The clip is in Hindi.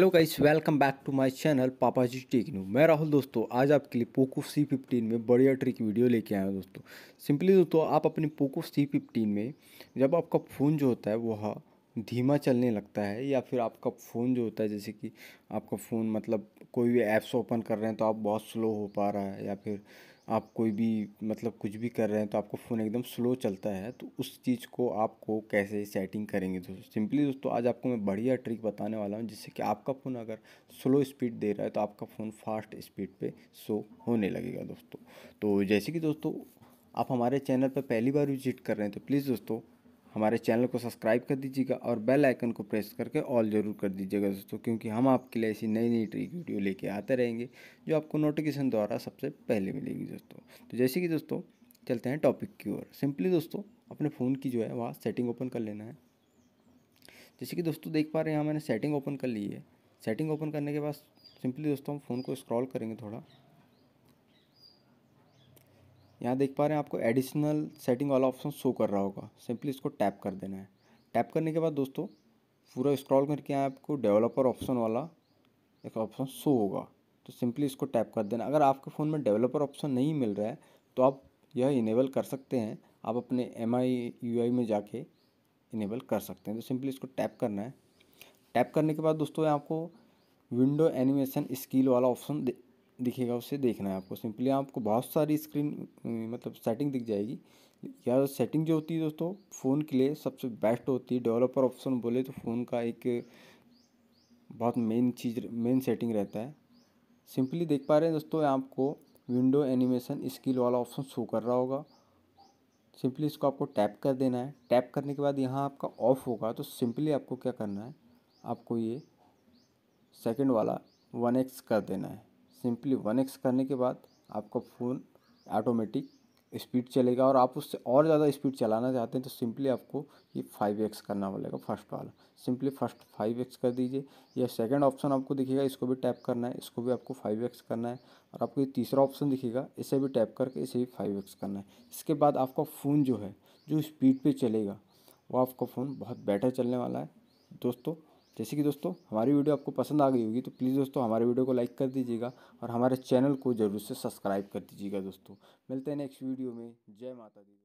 hello guys welcome back to my channel पापा जी न्यू मैं राहुल दोस्तों आज आपके लिए पोको सी फिफ्टीन में बढ़िया ट्रिक वीडियो लेके आया हूँ दोस्तों सिंपली दोस्तों आप अपने पोको सी फिफ्टीन में जब आपका फ़ोन जो होता है वह धीमा चलने लगता है या फिर आपका फ़ोन जो होता है जैसे कि आपका फ़ोन मतलब कोई भी ऐप्स ओपन कर रहे हैं तो आप बहुत स्लो हो पा रहा है या फिर आप कोई भी मतलब कुछ भी कर रहे हैं तो आपका फ़ोन एकदम स्लो चलता है तो उस चीज़ को आपको कैसे सेटिंग करेंगे दोस्तों सिंपली दोस्तों आज आपको मैं बढ़िया ट्रिक बताने वाला हूँ जिससे कि आपका फ़ोन अगर स्लो स्पीड दे रहा है तो आपका फ़ोन फास्ट स्पीड पर शो होने लगेगा दोस्तों तो जैसे कि दोस्तों आप हमारे चैनल पर पहली बार विजिट कर रहे हैं तो प्लीज़ दोस्तों हमारे चैनल को सब्सक्राइब कर दीजिएगा और बेल आइकन को प्रेस करके ऑल ज़रूर कर दीजिएगा दोस्तों क्योंकि हम आपके लिए ऐसी नई नई ट्रिक वीडियो लेके आते रहेंगे जो आपको नोटिफिकेशन द्वारा सबसे पहले मिलेगी दोस्तों तो जैसे कि दोस्तों चलते हैं टॉपिक की ओर सिंपली दोस्तों अपने फ़ोन की जो है वहाँ सेटिंग ओपन कर लेना है जैसे कि दोस्तों देख पा रहे हैं यहाँ मैंने सेटिंग ओपन कर ली है सेटिंग ओपन करने के बाद सिंपली दोस्तों हम फ़ोन को स्क्रॉल करेंगे थोड़ा यहाँ देख पा रहे हैं आपको एडिशनल सेटिंग वाला ऑप्शन शो कर रहा होगा सिंपली इसको टैप कर देना है टैप करने के बाद दोस्तों पूरा स्क्रॉल करके यहाँ आपको डेवलपर ऑप्शन वाला एक ऑप्शन शो होगा तो सिंपली इसको टैप कर देना अगर आपके फ़ोन में डेवलपर ऑप्शन नहीं मिल रहा है तो आप यह इनेबल कर सकते हैं आप अपने एम आई यू आई में जाके इनेबल कर सकते हैं तो सिंपली इसको टैप करना है टैप करने के बाद दोस्तों आपको विंडो एनिमेशन स्किल वाला ऑप्शन दिखेगा उसे देखना है आपको सिंपली आपको बहुत सारी स्क्रीन मतलब सेटिंग दिख जाएगी या तो सेटिंग जो होती है दोस्तों फ़ोन के लिए सबसे बेस्ट होती है डेवलपर ऑप्शन बोले तो फ़ोन का एक बहुत मेन चीज़ मेन सेटिंग रहता है सिंपली देख पा रहे हैं दोस्तों आपको विंडो एनिमेशन स्किल वाला ऑप्शन शो कर रहा होगा सिंपली इसको आपको टैप कर देना है टैप करने के बाद यहाँ आपका ऑफ होगा तो सिंपली आपको क्या करना है आपको ये सेकंड वाला वन एक्स कर देना है सिंपली वन एक्स करने के बाद आपका फ़ोन ऑटोमेटिक स्पीड चलेगा और आप उससे और ज़्यादा स्पीड चलाना चाहते हैं तो सिंपली आपको ये फाइव एक्स करना पड़ेगा फर्स्ट वाला सिंपली फर्स्ट फाइव एक्स कर दीजिए या सेकंड ऑप्शन आपको दिखेगा इसको भी टैप करना है इसको भी आपको फाइव एक्स करना है और आपको ये तीसरा ऑप्शन दिखेगा इसे भी टैप करके इसे भी फाइव एक्स करना है इसके बाद आपका फ़ोन जो है जो स्पीड पर चलेगा वो आपका फ़ोन बहुत बेटर चलने वाला है दोस्तों जैसे कि दोस्तों हमारी वीडियो आपको पसंद आ गई होगी तो प्लीज़ दोस्तों हमारे वीडियो को लाइक कर दीजिएगा और हमारे चैनल को ज़रूर से सब्सक्राइब कर दीजिएगा दोस्तों मिलते हैं नेक्स्ट वीडियो में जय माता दी